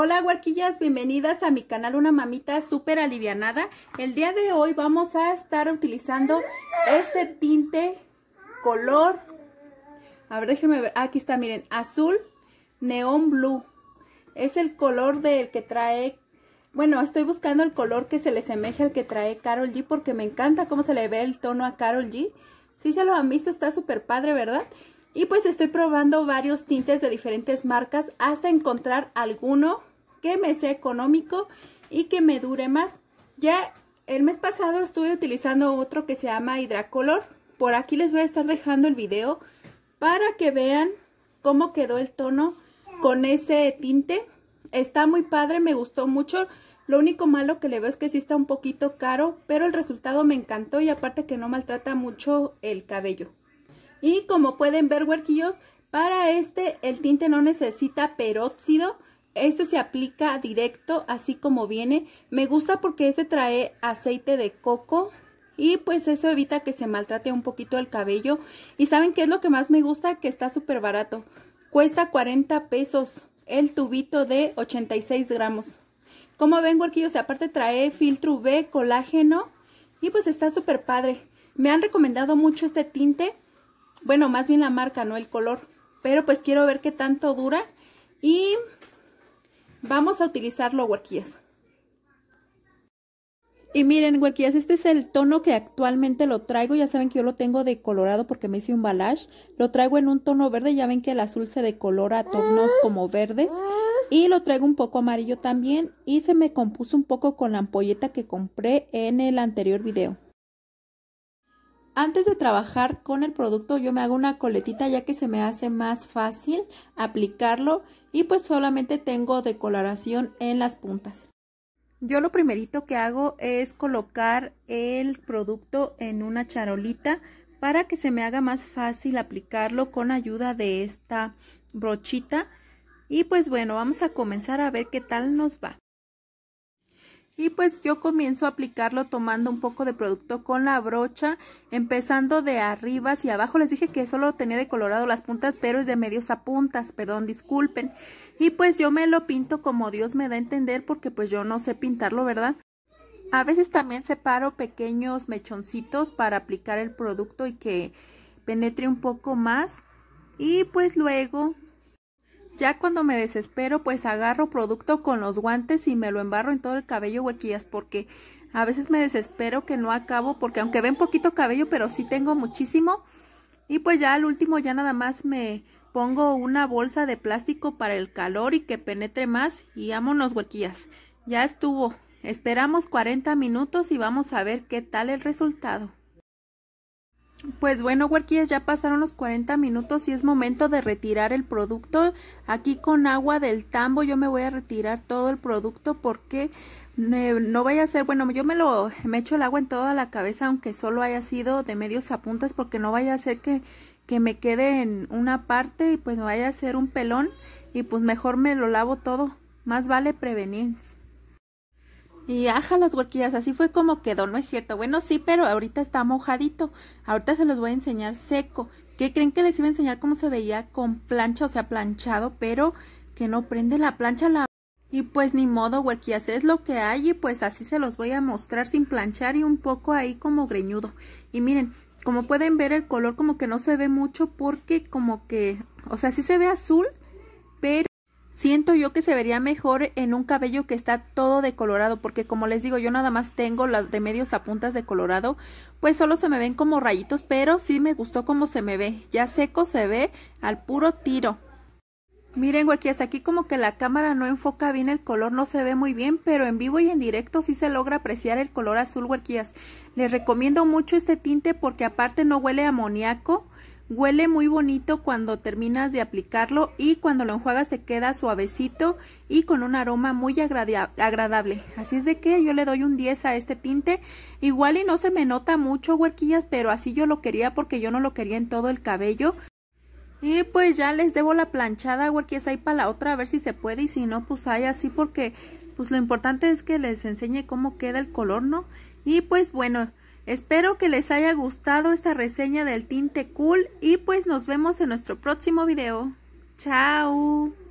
Hola huarquillas, bienvenidas a mi canal Una Mamita Súper Alivianada. El día de hoy vamos a estar utilizando este tinte color, a ver déjenme ver, ah, aquí está miren, azul neón blue. Es el color del que trae, bueno estoy buscando el color que se le semeje al que trae Carol G porque me encanta cómo se le ve el tono a Carol G. Si se lo han visto, está súper padre, ¿verdad? Y pues estoy probando varios tintes de diferentes marcas hasta encontrar alguno que me sea económico y que me dure más. Ya el mes pasado estuve utilizando otro que se llama Hidracolor. Por aquí les voy a estar dejando el video para que vean cómo quedó el tono con ese tinte. Está muy padre, me gustó mucho. Lo único malo que le veo es que sí está un poquito caro, pero el resultado me encantó y aparte que no maltrata mucho el cabello. Y como pueden ver, huerquillos, para este el tinte no necesita peróxido, este se aplica directo, así como viene. Me gusta porque este trae aceite de coco y pues eso evita que se maltrate un poquito el cabello. Y ¿saben qué es lo que más me gusta? Que está súper barato. Cuesta 40 pesos el tubito de 86 gramos. Como ven, huerquillos, aparte trae filtro UV, colágeno y pues está súper padre. Me han recomendado mucho este tinte, bueno, más bien la marca, no el color. Pero pues quiero ver qué tanto dura y Vamos a utilizarlo, huerquillas. Y miren, huerquillas, este es el tono que actualmente lo traigo. Ya saben que yo lo tengo de colorado porque me hice un balash. Lo traigo en un tono verde. Ya ven que el azul se decolora a tonos como verdes. Y lo traigo un poco amarillo también. Y se me compuso un poco con la ampolleta que compré en el anterior video. Antes de trabajar con el producto yo me hago una coletita ya que se me hace más fácil aplicarlo y pues solamente tengo decoloración en las puntas. Yo lo primerito que hago es colocar el producto en una charolita para que se me haga más fácil aplicarlo con ayuda de esta brochita. Y pues bueno, vamos a comenzar a ver qué tal nos va y pues yo comienzo a aplicarlo tomando un poco de producto con la brocha, empezando de arriba hacia abajo. Les dije que solo tenía de colorado las puntas, pero es de medios a puntas, perdón, disculpen. Y pues yo me lo pinto como Dios me da a entender porque pues yo no sé pintarlo, ¿verdad? A veces también separo pequeños mechoncitos para aplicar el producto y que penetre un poco más. Y pues luego ya cuando me desespero, pues agarro producto con los guantes y me lo embarro en todo el cabello huequillas porque a veces me desespero que no acabo porque aunque ven poquito cabello, pero sí tengo muchísimo. Y pues ya al último ya nada más me pongo una bolsa de plástico para el calor y que penetre más y vámonos huequillas. Ya estuvo. Esperamos 40 minutos y vamos a ver qué tal el resultado. Pues bueno, huerquillas, ya pasaron los 40 minutos y es momento de retirar el producto. Aquí con agua del tambo yo me voy a retirar todo el producto porque eh, no vaya a ser, bueno, yo me lo me echo el agua en toda la cabeza aunque solo haya sido de medios a puntas porque no vaya a ser que que me quede en una parte y pues me vaya a ser un pelón y pues mejor me lo lavo todo. Más vale prevenir. Y ajá las huerquillas, así fue como quedó, ¿no es cierto? Bueno, sí, pero ahorita está mojadito. Ahorita se los voy a enseñar seco. ¿Qué creen que les iba a enseñar cómo se veía con plancha, o sea, planchado, pero que no prende la plancha la... Y pues ni modo, huerquillas, es lo que hay y pues así se los voy a mostrar sin planchar y un poco ahí como greñudo. Y miren, como pueden ver el color como que no se ve mucho porque como que, o sea, sí se ve azul, pero siento yo que se vería mejor en un cabello que está todo decolorado, porque como les digo, yo nada más tengo la de medios a puntas de colorado, pues solo se me ven como rayitos, pero sí me gustó como se me ve, ya seco se ve al puro tiro. Miren, huerquías aquí como que la cámara no enfoca bien el color, no se ve muy bien, pero en vivo y en directo sí se logra apreciar el color azul, huerquías Les recomiendo mucho este tinte porque aparte no huele a amoníaco, Huele muy bonito cuando terminas de aplicarlo y cuando lo enjuagas te queda suavecito y con un aroma muy agradable. Así es de que yo le doy un 10 a este tinte. Igual y no se me nota mucho, huerquillas, pero así yo lo quería porque yo no lo quería en todo el cabello. Y pues ya les debo la planchada, huerquillas, ahí para la otra, a ver si se puede y si no, pues hay así porque pues lo importante es que les enseñe cómo queda el color, ¿no? Y pues bueno... Espero que les haya gustado esta reseña del tinte cool y pues nos vemos en nuestro próximo video. ¡Chao!